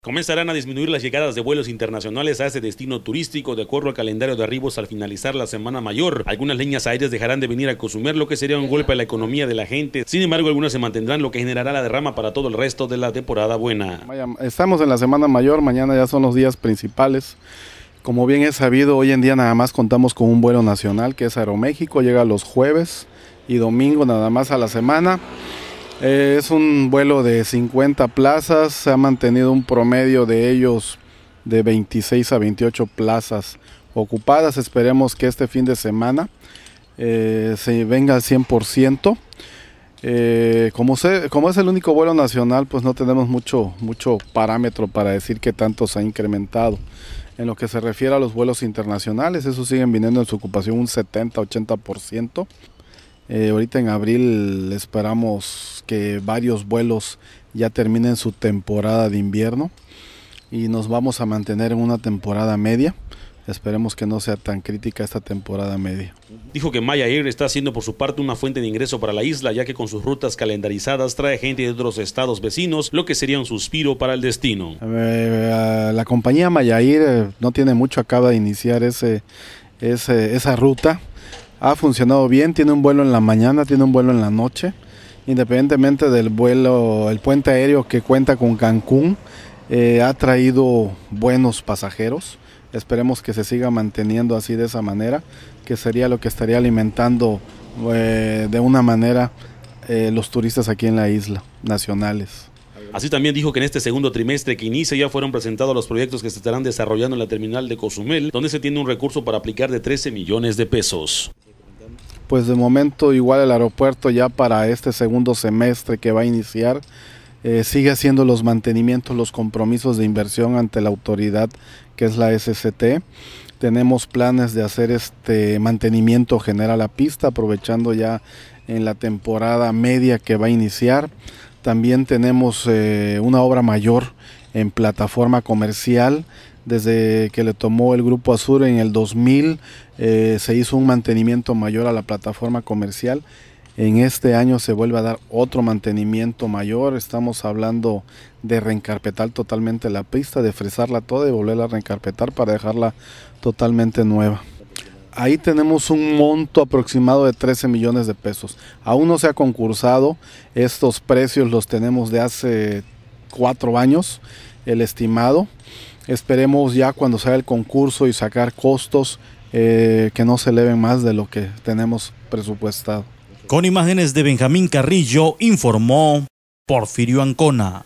Comenzarán a disminuir las llegadas de vuelos internacionales a ese destino turístico de acuerdo al calendario de arribos al finalizar la semana mayor. Algunas líneas aéreas dejarán de venir a consumir, lo que sería un golpe a la economía de la gente. Sin embargo, algunas se mantendrán, lo que generará la derrama para todo el resto de la temporada buena. Estamos en la semana mayor, mañana ya son los días principales. Como bien es sabido, hoy en día nada más contamos con un vuelo nacional que es Aeroméxico, llega los jueves y domingo nada más a la semana. Eh, es un vuelo de 50 plazas, se ha mantenido un promedio de ellos de 26 a 28 plazas ocupadas. Esperemos que este fin de semana eh, se venga al 100%. Eh, como, es el único vuelo nacional, pues no tenemos mucho, mucho parámetro para decir que tanto se ha incrementado. En lo que se refiere a los vuelos internacionales, esos siguen viniendo en su ocupación un 70-80%. Eh, ahorita en abril esperamos que varios vuelos ya terminen su temporada de invierno y nos vamos a mantener en una temporada media. Esperemos que no sea tan crítica esta temporada media. Dijo que Maya Air está haciendo por su parte una fuente de ingreso para la isla, ya que con sus rutas calendarizadas trae gente de otros estados vecinos, lo que sería un suspiro para el destino. Eh, eh, la compañía Maya Air no tiene mucho, acaba de iniciar ese, ese esa ruta ha funcionado bien, tiene un vuelo en la mañana, tiene un vuelo en la noche, independientemente del vuelo, el puente aéreo que cuenta con Cancún, eh, ha traído buenos pasajeros, esperemos que se siga manteniendo así de esa manera, que sería lo que estaría alimentando eh, de una manera eh, los turistas aquí en la isla, nacionales. Así también dijo que en este segundo trimestre que inicia ya fueron presentados los proyectos que se estarán desarrollando en la terminal de Cozumel, donde se tiene un recurso para aplicar de 13 millones de pesos pues de momento igual el aeropuerto ya para este segundo semestre que va a iniciar eh, sigue haciendo los mantenimientos, los compromisos de inversión ante la autoridad que es la SCT. Tenemos planes de hacer este mantenimiento general a la pista, aprovechando ya en la temporada media que va a iniciar. También tenemos eh, una obra mayor en plataforma comercial. Desde que le tomó el Grupo Azur en el 2000 eh, se hizo un mantenimiento mayor a la plataforma comercial. En este año se vuelve a dar otro mantenimiento mayor. Estamos hablando de reencarpetar totalmente la pista, de fresarla toda y volverla a reencarpetar para dejarla totalmente nueva. Ahí tenemos un monto aproximado de 13 millones de pesos. Aún no se ha concursado. Estos precios los tenemos de hace cuatro años el estimado. Esperemos ya cuando salga el concurso y sacar costos eh, que no se eleven más de lo que tenemos presupuestado. Con imágenes de Benjamín Carrillo informó Porfirio Ancona.